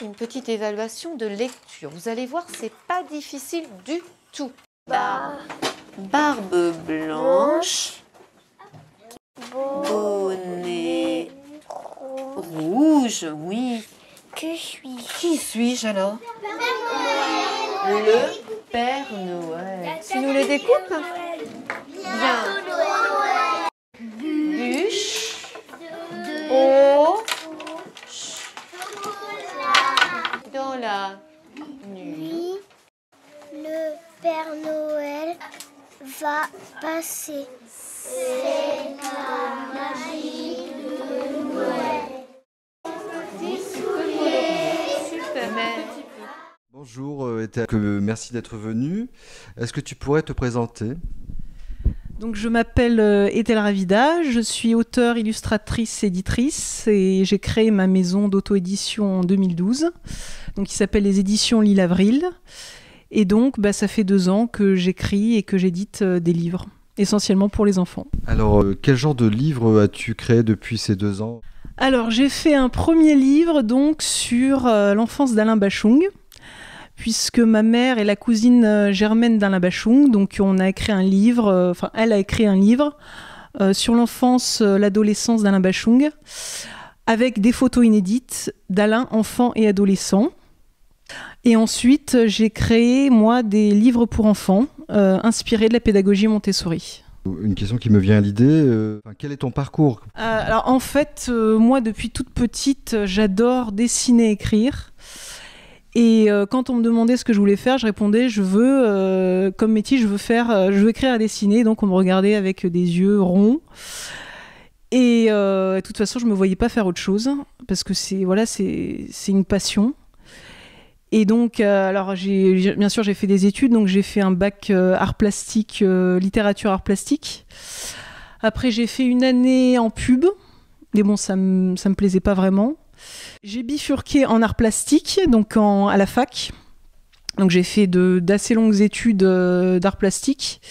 une petite évaluation de lecture. Vous allez voir, c'est pas difficile du tout. Barbe blanche. Bonnet rouge, oui. Que suis-je Qui suis-je alors Le Père Noël. Tu nous le découpes Bien. va passer. C'est la magie de Noël. Bonjour, euh, merci d'être venu. Est-ce que tu pourrais te présenter donc je m'appelle euh, Ethel Ravida, je suis auteure, illustratrice, éditrice et j'ai créé ma maison d'auto-édition en 2012, donc qui s'appelle les éditions Lille Avril et donc, bah, ça fait deux ans que j'écris et que j'édite euh, des livres, essentiellement pour les enfants. Alors, euh, quel genre de livre euh, as-tu créé depuis ces deux ans Alors, j'ai fait un premier livre donc sur l'enfance d'Alain Bachung puisque ma mère est la cousine germaine d'Alain Bachung, donc on a écrit un livre, enfin elle a écrit un livre sur l'enfance, l'adolescence d'Alain Bachung, avec des photos inédites d'Alain enfant et adolescent. Et ensuite, j'ai créé, moi, des livres pour enfants euh, inspirés de la pédagogie Montessori. Une question qui me vient à l'idée, euh, quel est ton parcours euh, Alors en fait, moi depuis toute petite, j'adore dessiner, et écrire. Et quand on me demandait ce que je voulais faire, je répondais je veux, comme métier, je veux faire, je veux écrire et dessiner. Donc on me regardait avec des yeux ronds. Et de toute façon, je ne me voyais pas faire autre chose parce que c'est voilà, c'est une passion. Et donc, euh, alors j'ai bien sûr j'ai fait des études, donc j'ai fait un bac euh, art plastique, euh, littérature art plastique. Après j'ai fait une année en pub, mais bon ça me me plaisait pas vraiment. J'ai bifurqué en art plastique, donc à la fac. Donc j'ai fait d'assez longues études d'art plastique.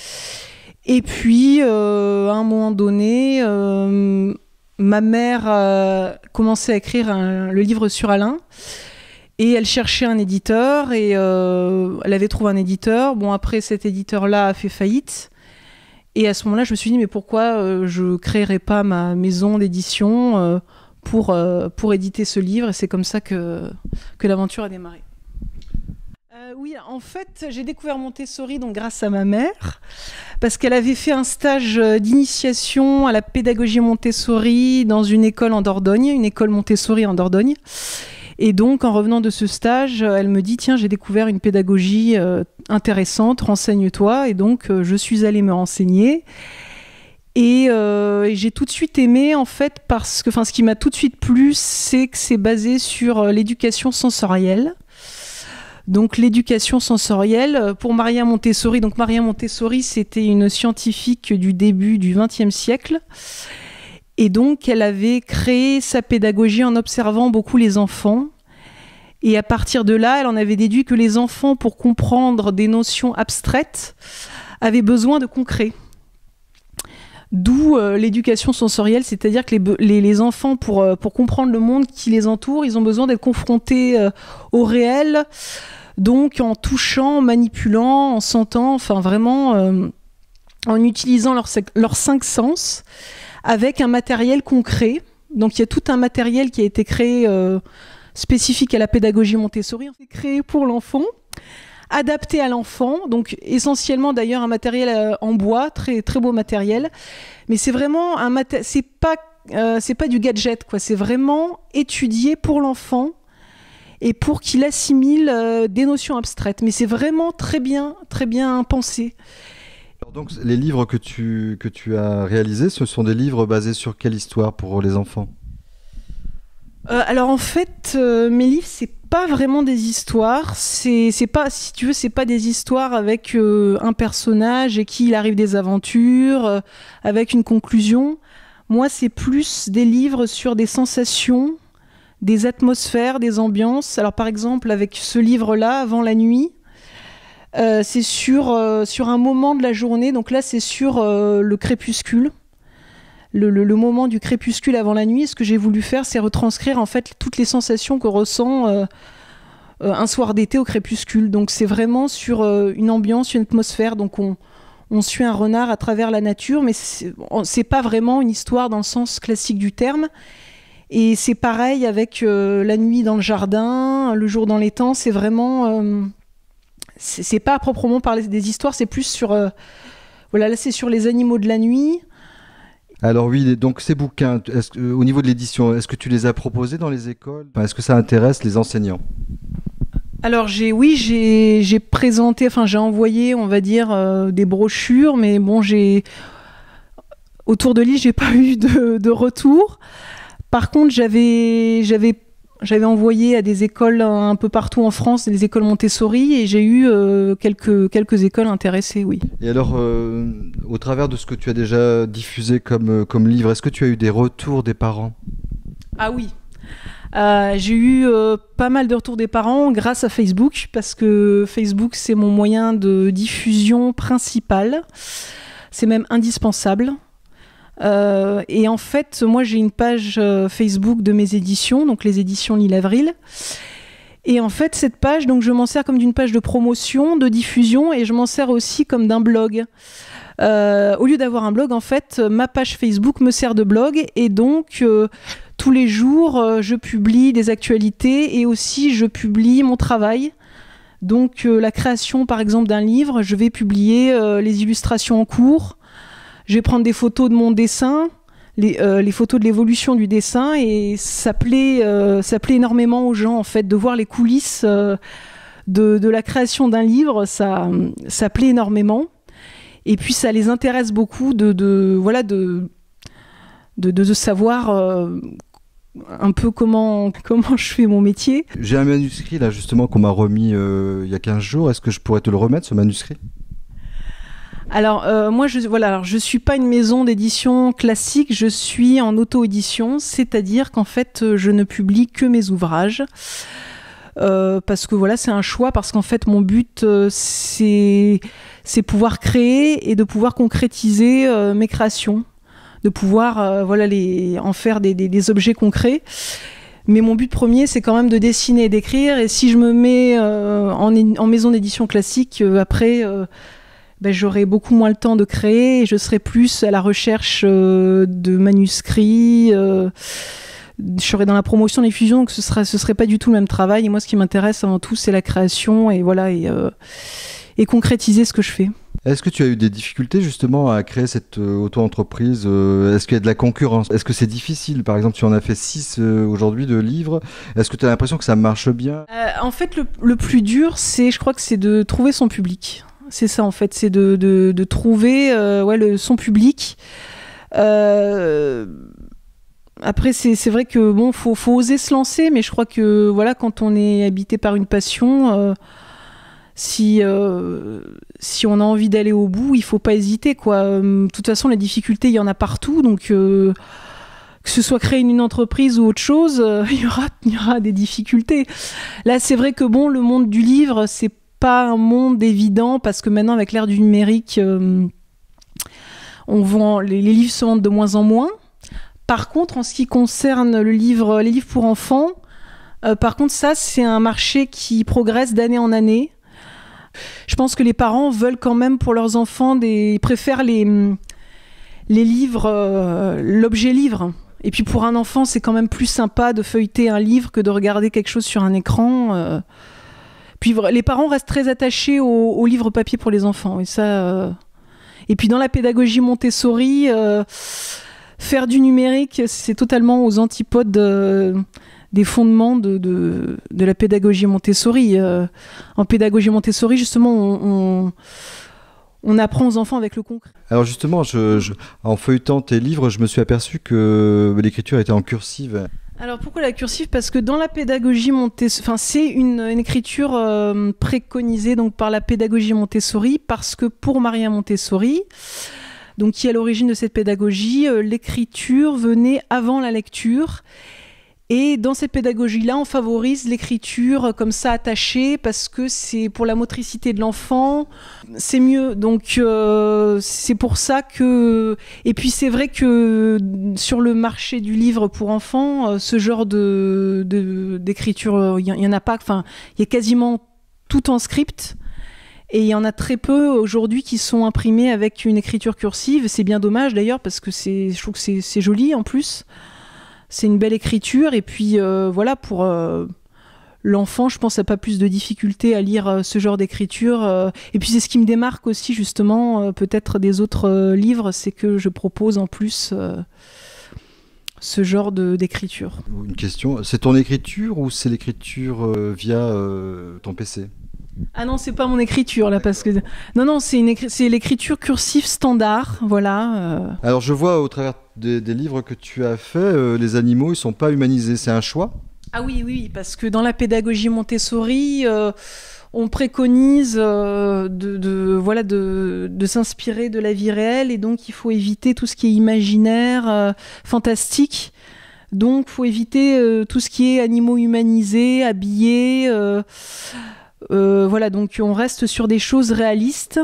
Et puis, à un moment donné, ma mère commençait à écrire le livre sur Alain. Et elle cherchait un éditeur et euh, elle avait trouvé un éditeur. Bon, après, cet éditeur-là a fait faillite. Et à ce moment-là, je me suis dit, mais pourquoi euh, je créerais pas ma maison d'édition euh, pour, pour éditer ce livre Et c'est comme ça que, que l'aventure a démarré. oui, en fait, j'ai découvert Montessori donc grâce à ma mère, parce qu'elle avait fait un stage d'initiation à la pédagogie Montessori dans une école en Dordogne, une école Montessori en Dordogne. Et donc, en revenant de ce stage, euh, elle me dit Tiens, j'ai découvert une pédagogie euh, intéressante, renseigne-toi. Et donc, euh, je suis allée me renseigner. Et, j'ai tout de suite aimé, en fait, parce que, enfin, ce qui m'a tout de suite plu, c'est que c'est basé sur l'éducation sensorielle. Donc l'éducation sensorielle pour Maria Montessori. Donc Maria Montessori, c'était une scientifique du début du XXe siècle et donc, elle avait créé sa pédagogie en observant beaucoup les enfants. Et à partir de là, elle en avait déduit que les enfants, pour comprendre des notions abstraites, avaient besoin de concret. D'où euh, l'éducation sensorielle, c'est-à-dire que les, enfants, pour, euh, pour, comprendre le monde qui les entoure, ils ont besoin d'être confrontés euh, au réel, donc en touchant, en manipulant, en sentant, enfin vraiment en utilisant leurs cinq sens avec un matériel concret. Donc il y a tout un matériel qui a été créé euh, spécifique à la pédagogie Montessori, créé pour l'enfant, adapté à l'enfant, donc essentiellement d'ailleurs un matériel euh, en bois, très très beau matériel, mais c'est vraiment un matériel, c'est pas euh, c'est pas du gadget quoi, c'est vraiment étudié pour l'enfant et pour qu'il assimile des notions abstraites, mais c'est vraiment très bien très bien pensé donc, les livres que tu, que tu as réalisés, ce sont des livres basés sur quelle histoire pour les enfants euh, alors en fait, euh, mes livres, c'est pas vraiment des histoires. C'est pas, si tu veux, c'est pas des histoires avec euh, un personnage et qui arrive des aventures, avec une conclusion. Moi, c'est plus des livres sur des sensations, des atmosphères, des ambiances. Alors par exemple, avec ce livre-là, Avant la nuit, euh, c'est sur, euh, sur un moment de la journée, donc là c'est sur euh, le crépuscule. Le, moment du crépuscule avant la nuit, ce que j'ai voulu faire, c'est retranscrire en fait toutes les sensations qu'on ressent un soir d'été au crépuscule. Donc c'est vraiment sur une ambiance, une atmosphère. Donc on, on suit un renard à travers la nature, mais c'est pas vraiment une histoire dans le sens classique du terme. Et c'est pareil avec la nuit dans le jardin, le jour dans les temps. C'est vraiment c'est pas à proprement parler des histoires, c'est plus sur. Euh, voilà, c'est sur les animaux de la nuit. Alors oui, donc ces bouquins, euh, au niveau de l'édition, est-ce que tu les as proposés dans les écoles Est-ce que ça intéresse les enseignants alors j'ai oui j'ai présenté enfin j'ai envoyé on va dire euh, des brochures mais bon j'ai autour de l'île j'ai pas eu de, de, retour. Par contre j'avais j'avais j'avais envoyé à des écoles un peu partout en France, des écoles Montessori, et j'ai eu euh, quelques, quelques écoles intéressées, oui. Et alors, euh, au travers de ce que tu as déjà diffusé comme, euh, comme livre, est-ce que tu as eu des retours des parents Ah oui. j'ai eu pas mal de retours des parents grâce à Facebook, parce que Facebook, c'est mon moyen de diffusion principal. C'est même indispensable. Euh, et en fait, moi, j'ai une page euh, Facebook de mes éditions, donc les éditions Lille Avril. Et en fait, cette page, donc je m'en sers comme d'une page de promotion, de diffusion, et je m'en sers aussi comme d'un blog. Euh, au lieu d'avoir un blog, en fait, ma page Facebook me sert de blog, et donc tous les jours, je publie des actualités et aussi je publie mon travail. Donc la création, par exemple, d'un livre, je vais publier les illustrations en cours, je vais prendre des photos de mon dessin, les, euh, photos de l'évolution du dessin, et ça plaît, euh, ça plaît énormément aux gens, en fait, de voir les coulisses euh, de, la création d'un livre, ça, ça plaît énormément. Et puis ça les intéresse beaucoup de, voilà, de, de, savoir un peu comment, comment je fais mon métier. J'ai un manuscrit là justement qu'on m'a remis il y a 15 jours. Est-ce que je pourrais te le remettre ce manuscrit alors euh, moi je voilà, suis pas une maison d'édition classique, je suis en auto-édition, c'est-à-dire qu'en fait euh, je ne publie que mes ouvrages. Euh, parce que voilà, c'est un choix, parce qu'en fait, mon but, c'est c'est pouvoir créer et de pouvoir concrétiser mes créations, de pouvoir voilà, les, en faire des, objets concrets. Mais mon but premier, c'est quand même de dessiner et d'écrire. Et si je me mets en, maison d'édition classique, après, ben, j'aurai beaucoup moins le temps de créer je serai plus à la recherche euh, de manuscrits. Euh, je serai dans la promotion, des fusions, donc ce sera, ce serait pas du tout le même travail. Et moi, ce qui m'intéresse avant tout, c'est la création et voilà et, euh, concrétiser ce que je fais. Est-ce que tu as eu des difficultés justement à créer cette auto-entreprise Est-ce qu'il y a de la concurrence Est-ce que c'est difficile Par exemple, tu en as fait 6 aujourd'hui de livres. Est-ce que tu as l'impression que ça marche bien En fait, le, le plus dur, c'est, je crois que c'est de trouver son public c'est ça en fait, c'est de, de, trouver euh, ouais, le, son public. Euh, après, c'est vrai que bon, faut, faut, oser se lancer, mais je crois que voilà, quand on est habité par une passion, euh, si, si on a envie d'aller au bout, il faut pas hésiter quoi. De toute façon, la difficulté, il y en a partout, donc que ce soit créer une entreprise ou autre chose, il, y aura, y aura, des difficultés. Là, c'est vrai que bon, le monde du livre, c'est pas un monde évident parce que maintenant, avec l'ère du numérique, euh, on vend, les, livres se vendent de moins en moins. Par contre, en ce qui concerne le livre, les livres pour enfants, euh, par contre, ça, c'est un marché qui progresse d'année en année. Je pense que les parents veulent quand même pour leurs enfants des, ils préfèrent les, les livres, euh, l'objet livre. Et puis pour un enfant, c'est quand même plus sympa de feuilleter un livre que de regarder quelque chose sur un écran les parents restent très attachés aux, livres papier pour les enfants. Et ça. Euh, et puis dans la pédagogie Montessori, euh, faire du numérique, c'est totalement aux antipodes euh, des fondements de, la pédagogie Montessori. en pédagogie Montessori, justement, on, apprend aux enfants avec le concret. Alors justement, en feuilletant tes livres, je me suis aperçu que l'écriture était en cursive. Alors pourquoi la cursive Parce que dans la pédagogie Montessori, enfin c'est une, écriture euh, préconisée donc par la pédagogie Montessori parce que pour Maria Montessori, donc qui est à l'origine de cette pédagogie, euh, l'écriture venait avant la lecture et dans cette pédagogie-là, on favorise l'écriture euh, comme ça attachée parce que c'est pour la motricité de l'enfant, c'est mieux. Donc euh, c'est pour ça que... Et puis c'est vrai que euh, sur le marché du livre pour enfants, ce genre de d'écriture, il n'y en a pas. Enfin, il y a quasiment tout en script. Et il y en a très peu aujourd'hui qui sont imprimés avec une écriture cursive. C'est bien dommage d'ailleurs parce que je trouve que c'est joli en plus c'est une belle écriture. Et puis euh, voilà, pour euh, l'enfant, je pense, à pas plus de difficulté à lire euh, ce genre d'écriture. et puis c'est ce qui me démarque aussi, justement, peut-être des autres livres, c'est que je propose en plus ce genre d'écriture. Une question, c'est ton écriture ou c'est l'écriture via ton PC ah non, c'est pas mon écriture là parce que non non, c'est l'écriture cursive standard, voilà. Euh. Alors je vois au travers des, livres que tu as fait, euh, les animaux ils sont pas humanisés, c'est un choix Ah oui oui, parce que dans la pédagogie Montessori euh, on préconise de, voilà de, s'inspirer de la vie réelle et donc il faut éviter tout ce qui est imaginaire, fantastique. Donc faut éviter tout ce qui est animaux humanisés, habillés euh, voilà, donc on reste sur des choses réalistes.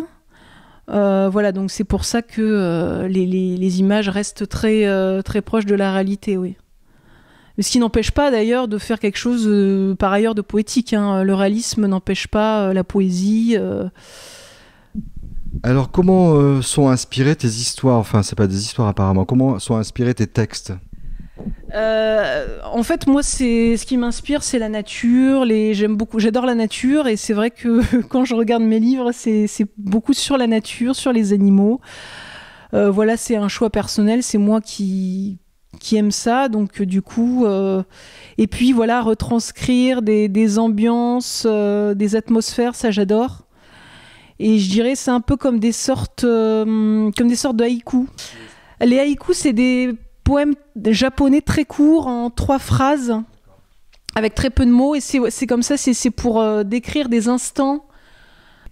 Euh, voilà, donc c'est pour ça que euh, les, images restent très, très proches de la réalité, oui. Mais ce qui n'empêche pas d'ailleurs de faire quelque chose par ailleurs de poétique. Hein. Le réalisme n'empêche pas la poésie. Alors comment sont inspirées tes histoires Enfin, ce c'est pas des histoires apparemment. Comment sont inspirés tes textes euh, en fait, moi, c'est ce qui m'inspire, c'est la nature. Les, j'aime beaucoup, j'adore la nature, et c'est vrai que quand je regarde mes livres, c'est, beaucoup sur la nature, sur les animaux. Euh, voilà, c'est un choix personnel. C'est moi qui aime ça, donc euh, du coup, et puis voilà, retranscrire des, des ambiances, des atmosphères, ça j'adore. Et je dirais, c'est un peu comme des sortes, comme des sortes de haïkus. Les haïkus, c'est des poème japonais très court en trois phrases avec très peu de mots et c'est comme ça, c'est pour euh, décrire des instants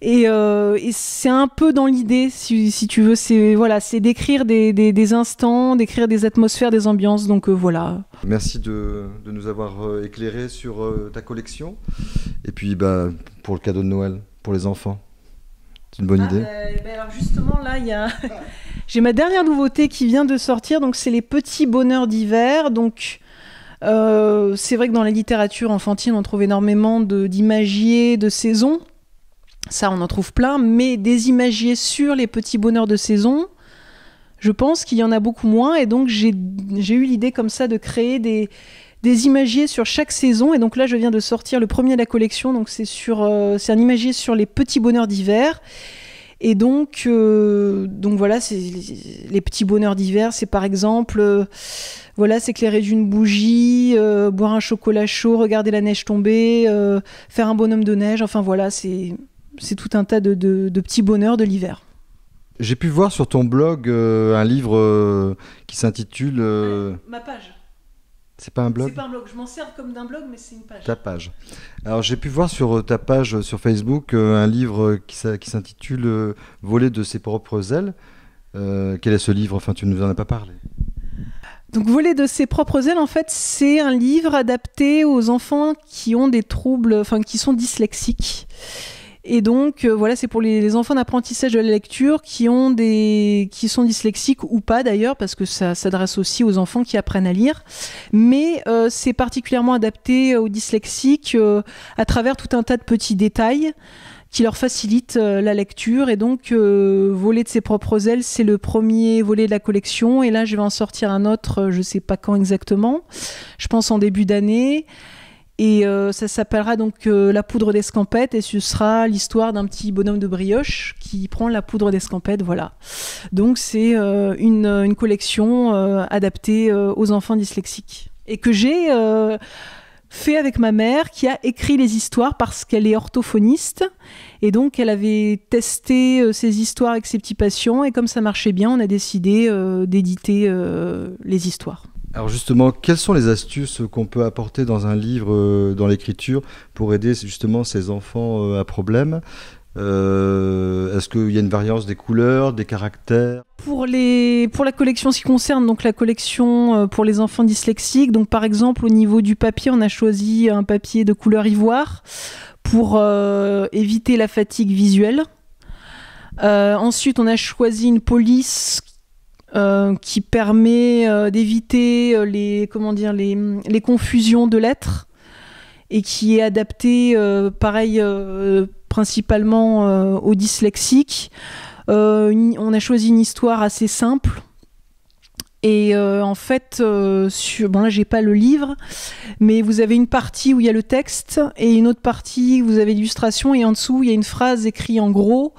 euh, et, c'est un peu dans l'idée si, si, tu veux, c'est voilà, c'est décrire des, des, des, instants, décrire des atmosphères, des ambiances, donc euh, voilà. Merci de, de nous avoir éclairé sur ta collection et puis bah, pour le cadeau de Noël pour les enfants. C'est une bonne ah, idée. Bah, bah, alors justement là, il y a... J'ai ma dernière nouveauté qui vient de sortir, donc c'est les petits bonheurs d'hiver. Donc euh, c'est vrai que dans la littérature enfantine, on trouve énormément d'imagiers de, de saison. Ça, on en trouve plein, mais des imagiers sur les petits bonheurs de saison, je pense qu'il y en a beaucoup moins. Et donc j'ai eu l'idée comme ça de créer des, des imagiers sur chaque saison. Et donc là, je viens de sortir le premier de la collection. Donc c'est euh, c'est un imagier sur les petits bonheurs d'hiver. Et donc, euh, donc voilà, c'est les, petits bonheurs d'hiver, c'est par exemple, euh, voilà, s'éclairer d'une bougie, euh, boire un chocolat chaud, regarder la neige tomber, faire un bonhomme de neige. Enfin voilà, c'est tout un tas de, de petits bonheurs de l'hiver. J'ai pu voir sur ton blog un livre qui s'intitule. Ma page. C'est pas un blog C'est pas un blog, je m'en sers comme d'un blog, mais c'est une page. Ta page. Alors j'ai pu voir sur euh, ta page euh, sur Facebook euh, un livre qui, s'intitule Voler de ses propres ailes. quel est ce livre Enfin, tu ne nous en as pas parlé. Donc Voler de ses propres ailes, en fait, c'est un livre adapté aux enfants qui ont des troubles, enfin qui sont dyslexiques. Et donc, euh, voilà, c'est pour les, enfants d'apprentissage de la lecture qui, ont des, qui sont dyslexiques ou pas d'ailleurs, parce que ça s'adresse aussi aux enfants qui apprennent à lire. Mais euh, c'est particulièrement adapté aux dyslexiques euh, à travers tout un tas de petits détails qui leur facilitent la lecture. Et donc, Voler de ses propres ailes, c'est le premier volet de la collection. Et là, je vais en sortir un autre, je ne sais pas quand exactement, je pense en début d'année. Et euh, ça s'appellera donc euh, La poudre d'escampette et ce sera l'histoire d'un petit bonhomme de brioche qui prend la poudre d'escampette, voilà. Donc c'est euh, une, une, collection adaptée aux enfants dyslexiques et que j'ai fait avec ma mère qui a écrit les histoires parce qu'elle est orthophoniste et donc elle avait testé ces histoires avec ses petits patients et comme ça marchait bien, on a décidé d'éditer les histoires. Alors justement, quelles sont les astuces qu'on peut apporter dans un livre, euh, dans l'écriture, pour aider justement ces enfants euh, à problème euh, Est-ce qu'il y a une variance des couleurs, des caractères pour, les, pour la collection, ce qui concerne donc la collection pour les enfants dyslexiques, donc par exemple au niveau du papier, on a choisi un papier de couleur ivoire pour éviter la fatigue visuelle. ensuite, on a choisi une police euh, qui permet euh, d'éviter euh, les, comment dire, les, les confusions de lettres et qui est adapté, pareil, principalement aux dyslexiques. on a choisi une histoire assez simple. Et en fait, sur... bon j'ai pas le livre, mais vous avez une partie où il y a le texte et une autre partie où vous avez l'illustration et en dessous il y a une phrase écrite en gros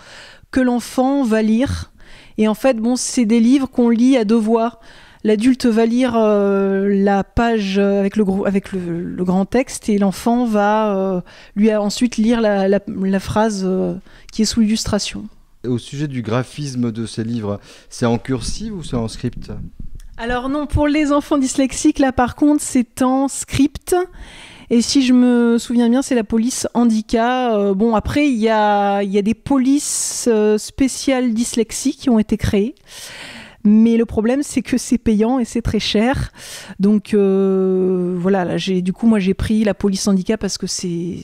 que l'enfant va lire et en fait, bon, c'est des livres qu'on lit à devoir. L'adulte va lire euh, la page euh, avec le, avec le, grand texte et l'enfant va euh, lui ensuite lire la, phrase qui est sous l'illustration. Au sujet du graphisme de ces livres, c'est en cursive ou c'est en script Alors non, pour les enfants dyslexiques, là par contre, c'est en script. Et si je me souviens bien, c'est la police handicap. Euh, bon, après, il y a, des polices euh, spéciales dyslexie qui ont été créées. Mais le problème, c'est que c'est payant et c'est très cher. Donc euh, voilà, du coup, moi, j'ai pris la police handicap parce que c'est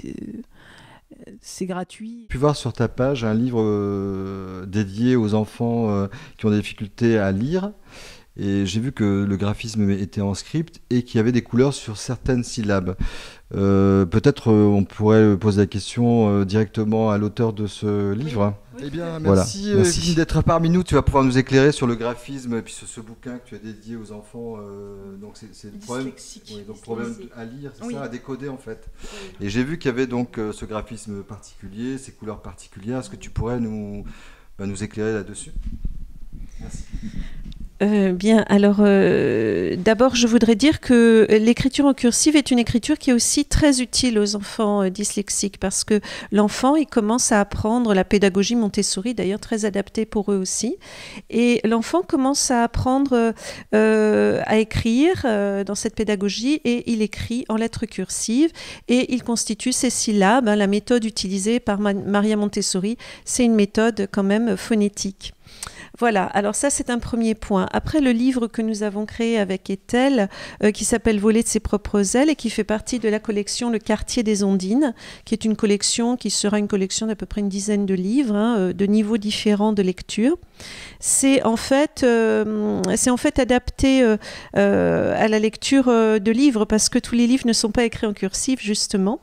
c'est gratuit. pu voir sur ta page un livre dédié aux enfants qui ont des difficultés à lire. Et j'ai vu que le graphisme était en script et qu'il y avait des couleurs sur certaines syllabes. Euh, peut-être euh, on pourrait poser la question euh, directement à l'auteur de ce livre. et eh bien, merci, d'être parmi nous. Tu vas pouvoir nous éclairer sur le graphisme et puis ce, ce bouquin que tu as dédié aux enfants. donc c'est le problème, à lire, c'est ça, à décoder en fait. Et j'ai vu qu'il y avait donc ce graphisme particulier, ces couleurs particulières. Est-ce que tu pourrais nous, bah, nous éclairer là-dessus Merci. Euh, bien, alors euh, d'abord, je voudrais dire que l'écriture en cursive est une écriture qui est aussi très utile aux enfants euh, dyslexiques parce que l'enfant, il commence à apprendre la pédagogie Montessori, d'ailleurs très adaptée pour eux aussi. Et l'enfant commence à apprendre à écrire dans cette pédagogie et il écrit en lettres cursives et il constitue ces syllabes. Hein, la méthode utilisée par Maria Montessori, c'est une méthode quand même phonétique. Voilà, alors ça c'est un premier point. Après le livre que nous avons créé avec Ethel, euh, qui s'appelle Voler de ses propres ailes et qui fait partie de la collection Le quartier des Ondines, qui est une collection qui sera une collection d'à peu près une dizaine de livres, hein, euh, de niveaux différents de lecture. C'est en fait, euh, en fait adapté à la lecture de livres parce que tous les livres ne sont pas écrits en cursif justement.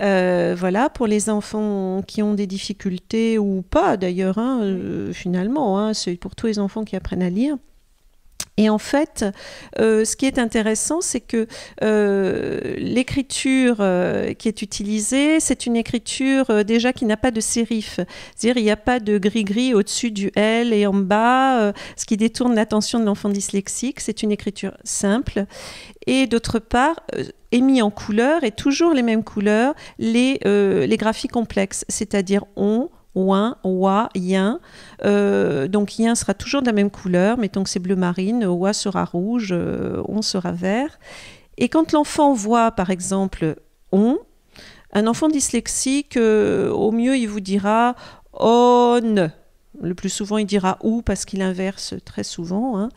Euh, voilà, pour les enfants qui ont des difficultés ou pas d'ailleurs, hein, euh, finalement, hein, c'est pour tous les enfants qui apprennent à lire. Et en fait, euh, ce qui est intéressant, c'est que euh, l'écriture euh, qui est utilisée, c'est une écriture déjà qui n'a pas de sérif. C'est-à-dire, il n'y a pas de gris-gris au-dessus du L et en bas, ce qui détourne l'attention de l'enfant dyslexique. C'est une écriture simple. Et d'autre part, est mis en couleur et toujours les mêmes couleurs les, les graphies complexes, c'est-à-dire on, ouin, oua, yin. Euh, donc yin sera toujours de la même couleur, mettons que c'est bleu marine, oua sera rouge, euh, on sera vert. Et quand l'enfant voit par exemple on, un enfant dyslexique, euh, au mieux il vous dira on, le plus souvent, il dira ou parce qu'il inverse très souvent. Hein.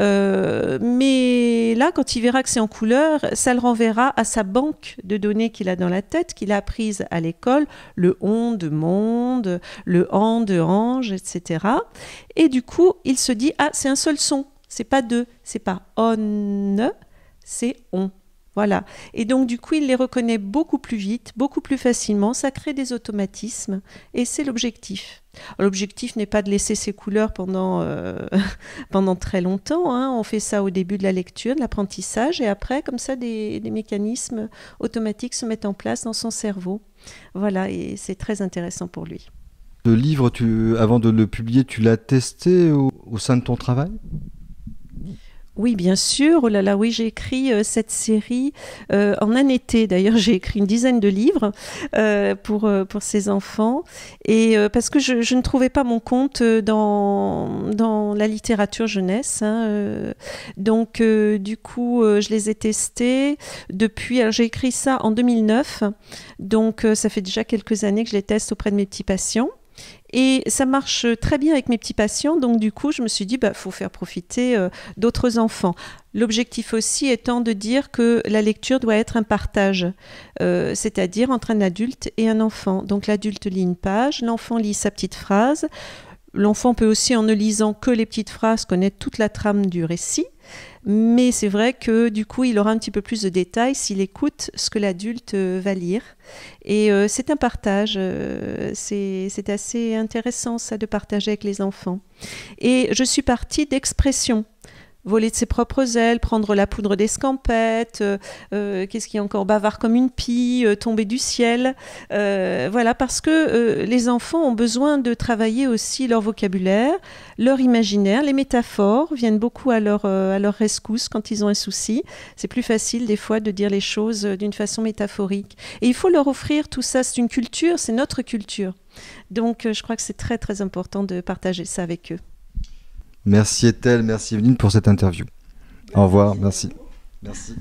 Euh, mais là, quand il verra que c'est en couleur, ça le renverra à sa banque de données qu'il a dans la tête, qu'il a apprise à l'école, le on de monde, le en de ange, etc. Et du coup, il se dit ah c'est un seul son, c'est pas deux, c'est pas on, c'est on. Voilà. Et donc, du coup, il les reconnaît beaucoup plus vite, beaucoup plus facilement. Ça crée des automatismes et c'est l'objectif. L'objectif n'est pas de laisser ses couleurs pendant, euh, pendant très longtemps. Hein. On fait ça au début de la lecture, de l'apprentissage, et après, comme ça, des, mécanismes automatiques se mettent en place dans son cerveau. Voilà, et c'est très intéressant pour lui. Le livre, avant de le publier, tu l'as testé au sein de ton travail oui, bien sûr. Oh là là, oui, j'ai écrit euh, cette série euh, en un été. D'ailleurs, j'ai écrit une dizaine de livres euh, pour, pour ces enfants. Et parce que je, ne trouvais pas mon compte dans, la littérature jeunesse. Hein, donc, du coup, je les ai testés depuis. Alors, j'ai écrit ça en 2009. Donc, ça fait déjà quelques années que je les teste auprès de mes petits patients. Et ça marche euh, très bien avec mes petits patients. Donc, du coup, je me suis dit, bah, faut faire profiter euh, d'autres enfants. L'objectif aussi étant de dire que la lecture doit être un partage, euh, c'est-à-dire entre un adulte et un enfant. Donc, l'adulte lit une page, l'enfant lit sa petite phrase. L'enfant peut aussi, en ne lisant que les petites phrases, connaître toute la trame du récit. Mais c'est vrai que du coup, il aura un petit peu plus de détails s'il écoute ce que l'adulte euh, va lire. Et euh, c'est un partage, euh, c'est assez intéressant ça de partager avec les enfants. Et je suis partie d'expression voler de ses propres ailes, prendre la poudre des scampettes, euh, euh, qu'est-ce qui est encore, bavard comme une pie, euh, tomber du ciel. voilà, parce que les enfants ont besoin de travailler aussi leur vocabulaire, leur imaginaire, les métaphores viennent beaucoup à leur, à leur rescousse quand ils ont un souci. C'est plus facile des fois de dire les choses d'une façon métaphorique. Et il faut leur offrir tout ça, c'est une culture, c'est notre culture. Donc je crois que c'est très très important de partager ça avec eux. Merci Ethel, merci Evelyne pour cette interview. Au revoir, merci. Merci.